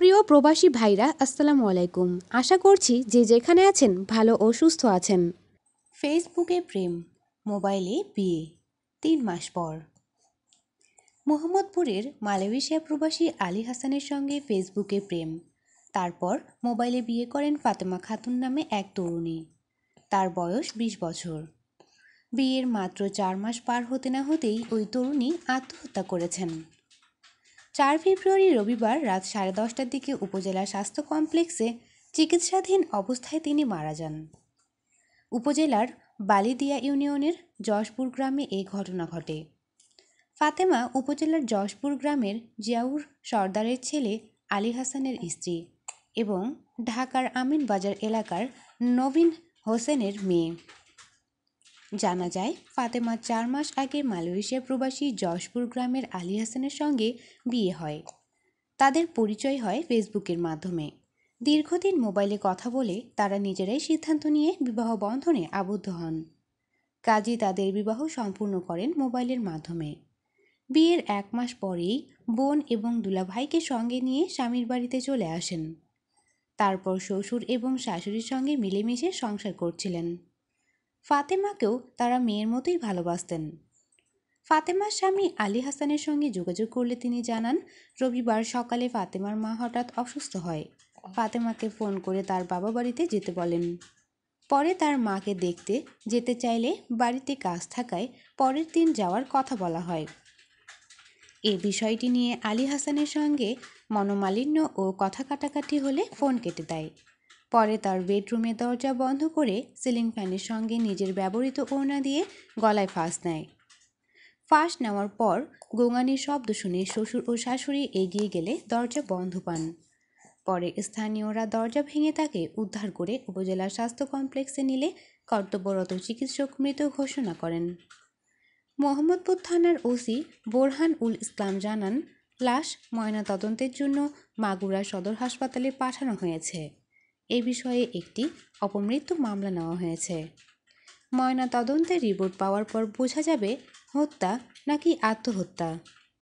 প্রিয় প্রবাসী ভাইরা আসসালামু আলাইকুম আশা করছি যে যেখানে আছেন ভালো ও সুস্থ আছেন ফেসবুকে প্রেম মোবাইলে বিয়ে তিন মাস পর মোহাম্মদপুরের মালয়েশিয়া প্রবাসী আলী হাসানের সঙ্গে ফেসবুকে প্রেম তারপর মোবাইলে বিয়ে করেন ফাতেমা খাতুন নামে এক তরুণী তার বয়স বিশ বছর বিয়ের মাত্র চার মাস পার হতে না হতেই ওই তরুণী আত্মহত্যা করেছেন চার ফেব্রুয়ারি রবিবার রাত সাড়ে দশটার দিকে উপজেলা স্বাস্থ্য কমপ্লেক্সে চিকিৎসাধীন অবস্থায় তিনি মারা যান উপজেলার বালিদিয়া ইউনিয়নের যশপুর গ্রামে এই ঘটনা ঘটে ফাতেমা উপজেলার যশপুর গ্রামের জিয়াউর সর্দারের ছেলে আলী হাসানের স্ত্রী এবং ঢাকার আমিন বাজার এলাকার নবীন হোসেনের মেয়ে জানা যায় ফাতেমার চার মাস আগে মালয়েশিয়া প্রবাসী যশপুর গ্রামের আলী হাসানের সঙ্গে বিয়ে হয় তাদের পরিচয় হয় ফেসবুকের মাধ্যমে দীর্ঘদিন মোবাইলে কথা বলে তারা নিজেরাই সিদ্ধান্ত নিয়ে বিবাহ বন্ধনে আবদ্ধ হন কাজী তাদের বিবাহ সম্পূর্ণ করেন মোবাইলের মাধ্যমে বিয়ের এক মাস পরেই বোন এবং দুলাভাইকে সঙ্গে নিয়ে স্বামীর বাড়িতে চলে আসেন তারপর শ্বশুর এবং শাশুড়ির সঙ্গে মিলেমিশে সংসার করছিলেন ফাতেমাকেও তারা মেয়ের মতোই ভালোবাসতেন ফাতেমার স্বামী আলী হাসানের সঙ্গে যোগাযোগ করলে তিনি জানান রবিবার সকালে ফাতেমার মা হঠাৎ অসুস্থ হয় ফাতেমাকে ফোন করে তার বাবা বাড়িতে যেতে বলেন পরে তার মাকে দেখতে যেতে চাইলে বাড়িতে কাজ থাকায় পরের দিন যাওয়ার কথা বলা হয় এ বিষয়টি নিয়ে আলী হাসানের সঙ্গে মনোমালিন্য ও কথা কাটাকাটি হলে ফোন কেটে দেয় পরে তার বেডরুমের দরজা বন্ধ করে সিলিং ফ্যানের সঙ্গে নিজের ব্যবহৃত ওড়না দিয়ে গলায় ফাঁস নেয় ফাঁস নেওয়ার পর গোঙানির শব্দ শুনে শ্বশুর ও শাশুড়ি এগিয়ে গেলে দরজা বন্ধ পান পরে স্থানীয়রা দরজা ভেঙে তাকে উদ্ধার করে উপজেলা স্বাস্থ্য কমপ্লেক্সে নিলে কর্তব্যরত চিকিৎসক মৃত ঘোষণা করেন মোহাম্মদপুর থানার ওসি বোরহান উল ইসলাম জানান লাশ ময়নাতদন্তের জন্য মাগুরা সদর হাসপাতালে পাঠানো হয়েছে এ বিষয়ে একটি অপমৃত্যু মামলা নেওয়া হয়েছে ময়না তদন্তের রিপোর্ট পাওয়ার পর বোঝা যাবে হত্যা নাকি আত্মহত্যা